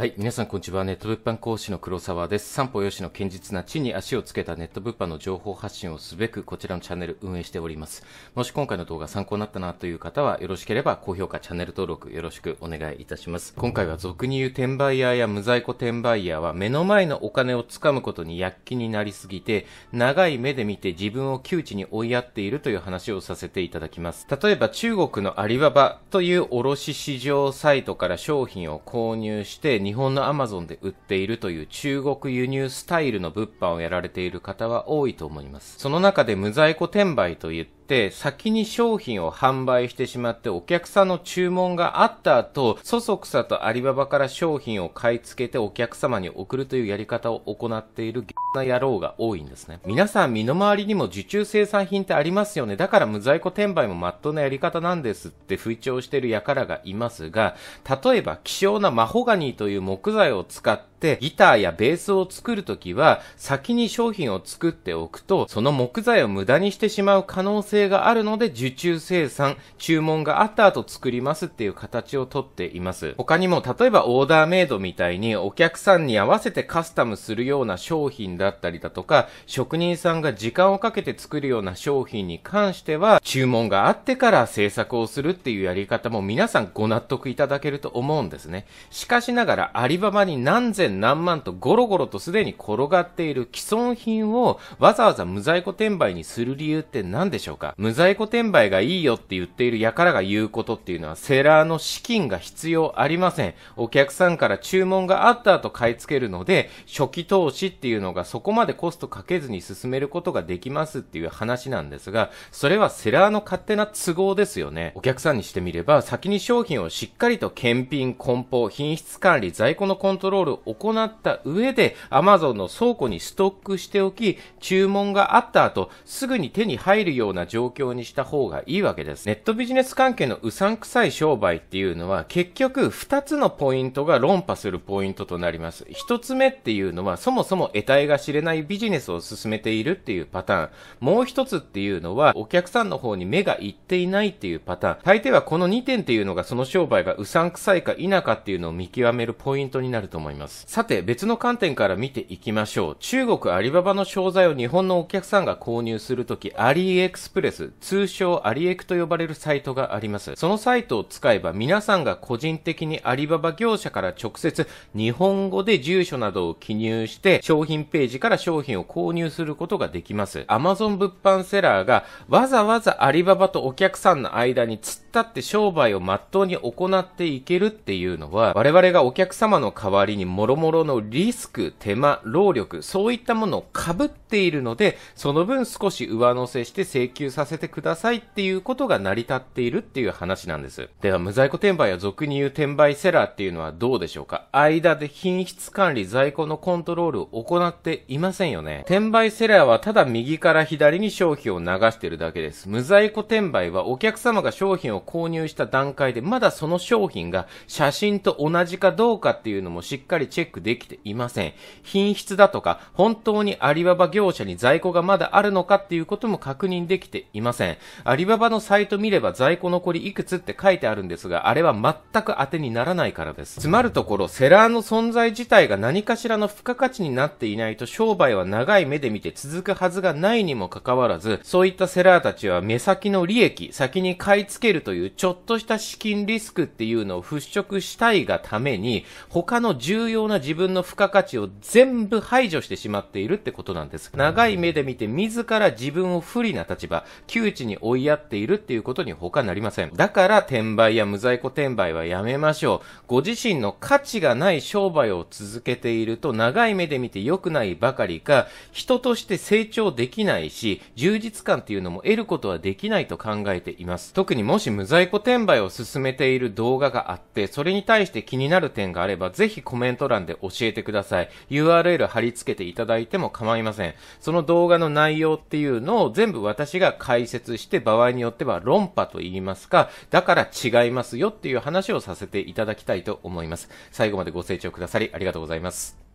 はい。皆さん、こんにちは。ネット物販講師の黒沢です。三歩よしの堅実な地に足をつけたネット物販の情報発信をすべく、こちらのチャンネル運営しております。もし今回の動画参考になったなという方は、よろしければ高評価、チャンネル登録よろしくお願いいたします。今回は俗に言う転売ヤーや無在庫転売ヤーは、目の前のお金をつかむことに躍起になりすぎて、長い目で見て自分を窮地に追いやっているという話をさせていただきます。例えば、中国のアリババという卸市場サイトから商品を購入して、日本のアマゾンで売っているという中国輸入スタイルの物販をやられている方は多いと思います。その中で無在庫転売といって、先に商品を販売してしまって、お客さんの注文があった後、そそくさとアリババから商品を買い付けてお客様に送るというやり方を行っているな野郎が多いんですね。皆さん身の回りにも受注生産品ってありますよね。だから無在庫転売もまっとうなやり方なんですって吹聴している輩がいますが、例えば希少なマホガニーという木材を使って、ギターやベースを作るときは、先に商品を作っておくと、その木材を無駄にしてしまう可能性があるので、受注生産、注文があった後作りますっていう形をとっています。他にも、例えばオーダーメイドみたいに、お客さんに合わせてカスタムするような商品だったりだとか、職人さんが時間をかけて作るような商品に関しては、注文があってから制作をするっていうやり方も皆さんご納得いただけると思うんですね。しかしながら、アリババに何千千何万とゴロゴロとすでに転がっている既存品をわざわざ無在庫転売にする理由って何でしょうか無在庫転売がいいよって言っている輩が言うことっていうのはセラーの資金が必要ありません。お客さんから注文があった後買い付けるので、初期投資っていうのがそこまでコストかけずに進めることができますっていう話なんですが、それはセラーの勝手な都合ですよね。お客さんにしてみれば、先に商品をしっかりと検品、梱包、品質管理、在庫のコントロールを行った上で Amazon の倉庫にストックしておき、注文があった後、すぐに手に入るような状況にした方がいいわけです。ネットビジネス関係のうさんくさい商売っていうのは、結局2つのポイントが論破するポイントとなります。1つ目っていうのは、そもそも得体が知れないビジネスを進めているっていうパターン。もう1つっていうのは、お客さんの方に目が行っていないっていうパターン。大抵はこの2点っていうのが、その商売がうさんくさいか否かっていうのを見極めるポイントになると思います。さて、別の観点から見ていきましょう。中国アリババの商材を日本のお客さんが購入するとき、アリエクスプレス、通称アリエクと呼ばれるサイトがあります。そのサイトを使えば皆さんが個人的にアリババ業者から直接日本語で住所などを記入して商品ページから商品を購入することができます。Amazon 物販セラーがわざわざアリババとお客さんの間に突っ立って商売をまっとうに行っていけるっていうのは我々がお客様の代わりにもろ々のリスク、手間、労力、そういったものをかぶっているので、その分少し上乗せして請求させてくださいっていうことが成り立っているっていう話なんです。では、無在庫転売や俗に言う転売セラーっていうのはどうでしょうか間で品質管理、在庫のコントロールを行っていませんよね。転売セラーはただ右から左に商品を流しているだけです。無在庫転売はお客様が商品を購入した段階で、まだその商品が写真と同じかどうかっていうのもしっかりチェックックできていません。品質だとか、本当にアリババ業者に在庫がまだあるのかっていうことも確認できていません。アリババのサイト見れば在庫残りいくつって書いてあるんですが、あれは全く当てにならないからです。つまるところ、セラーの存在自体が何かしらの付加価値になっていないと商売は長い目で見て続くはずがないにもかかわらず、そういったセラーたちは目先の利益、先に買い付けるというちょっとした資金リスクっていうのを払拭したいがために、他の重要な自分の付加価値を全部排除してしまっているってことなんです。長い目で見て自ら自分を不利な立場、窮地に追いやっているっていうことに他なりません。だから転売や無在庫転売はやめましょう。ご自身の価値がない商売を続けていると長い目で見て良くないばかりか、人として成長できないし、充実感っていうのも得ることはできないと考えています。特にもし無在庫転売を進めている動画があって、それに対して気になる点があれば、ぜひコメント欄欄で教えてください。URL 貼り付けていただいても構いません。その動画の内容っていうのを全部私が解説して場合によっては論破と言いますか、だから違いますよっていう話をさせていただきたいと思います。最後までご清聴くださりありがとうございます。